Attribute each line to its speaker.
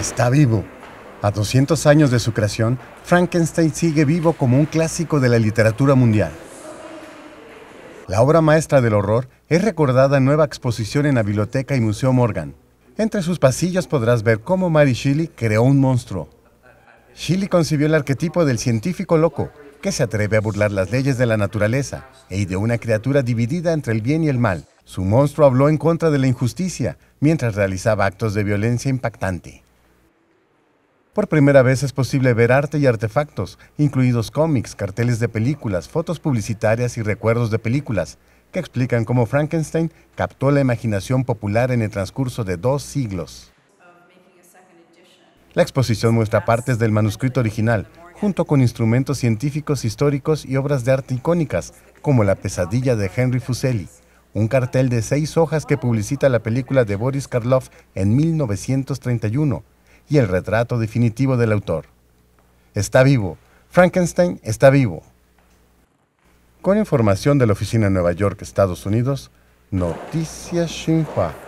Speaker 1: está vivo. A 200 años de su creación, Frankenstein sigue vivo como un clásico de la literatura mundial. La obra maestra del horror es recordada en nueva exposición en la Biblioteca y Museo Morgan. Entre sus pasillos podrás ver cómo Mary Shelley creó un monstruo. Shelley concibió el arquetipo del científico loco, que se atreve a burlar las leyes de la naturaleza e ideó una criatura dividida entre el bien y el mal. Su monstruo habló en contra de la injusticia mientras realizaba actos de violencia impactante. Por primera vez es posible ver arte y artefactos, incluidos cómics, carteles de películas, fotos publicitarias y recuerdos de películas, que explican cómo Frankenstein captó la imaginación popular en el transcurso de dos siglos. La exposición muestra partes del manuscrito original, junto con instrumentos científicos históricos y obras de arte icónicas, como La pesadilla de Henry Fuseli, un cartel de seis hojas que publicita la película de Boris Karloff en 1931 y el retrato definitivo del autor. Está vivo. Frankenstein está vivo. Con información de la Oficina de Nueva York, Estados Unidos, Noticias Xinhua.